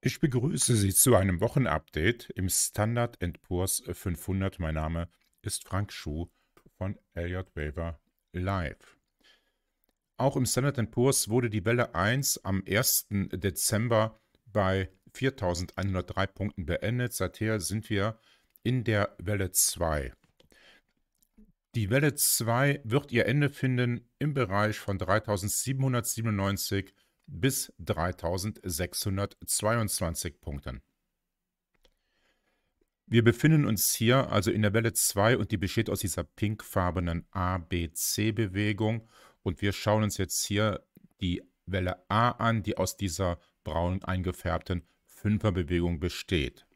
Ich begrüße Sie zu einem Wochenupdate im Standard Poor's 500. Mein Name ist Frank Schuh von Elliott Waver Live. Auch im Standard Poor's wurde die Welle 1 am 1. Dezember bei 4.103 Punkten beendet. Seither sind wir in der Welle 2. Die Welle 2 wird ihr Ende finden im Bereich von 3.797 bis 3622 Punkten. Wir befinden uns hier also in der Welle 2 und die besteht aus dieser pinkfarbenen ABC-Bewegung. Und wir schauen uns jetzt hier die Welle A an, die aus dieser braun eingefärbten Fünferbewegung besteht.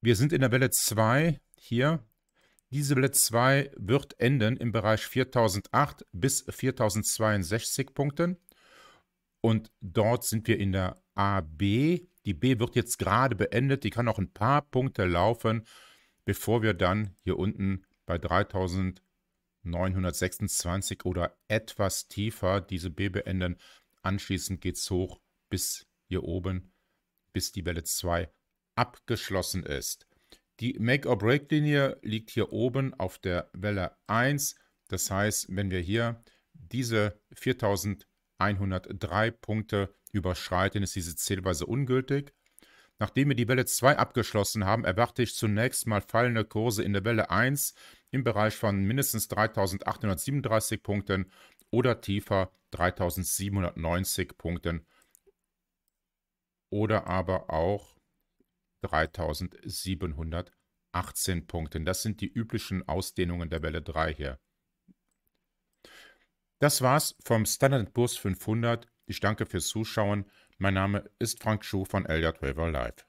Wir sind in der Welle 2 hier. Diese Welle 2 wird enden im Bereich 4008 bis 4062 Punkten. Und dort sind wir in der AB. Die B wird jetzt gerade beendet. Die kann noch ein paar Punkte laufen, bevor wir dann hier unten bei 3926 oder etwas tiefer diese B beenden. Anschließend geht es hoch bis hier oben, bis die Welle 2 abgeschlossen ist. Die Make-or-Break-Linie liegt hier oben auf der Welle 1. Das heißt, wenn wir hier diese 4000 103 Punkte überschreiten, ist diese Zählweise ungültig. Nachdem wir die Welle 2 abgeschlossen haben, erwarte ich zunächst mal fallende Kurse in der Welle 1 im Bereich von mindestens 3.837 Punkten oder tiefer 3.790 Punkten oder aber auch 3.718 Punkten. Das sind die üblichen Ausdehnungen der Welle 3 hier. Das war's vom Standard Bus 500. Ich danke fürs Zuschauen. Mein Name ist Frank Schuh von Elder Travel Live.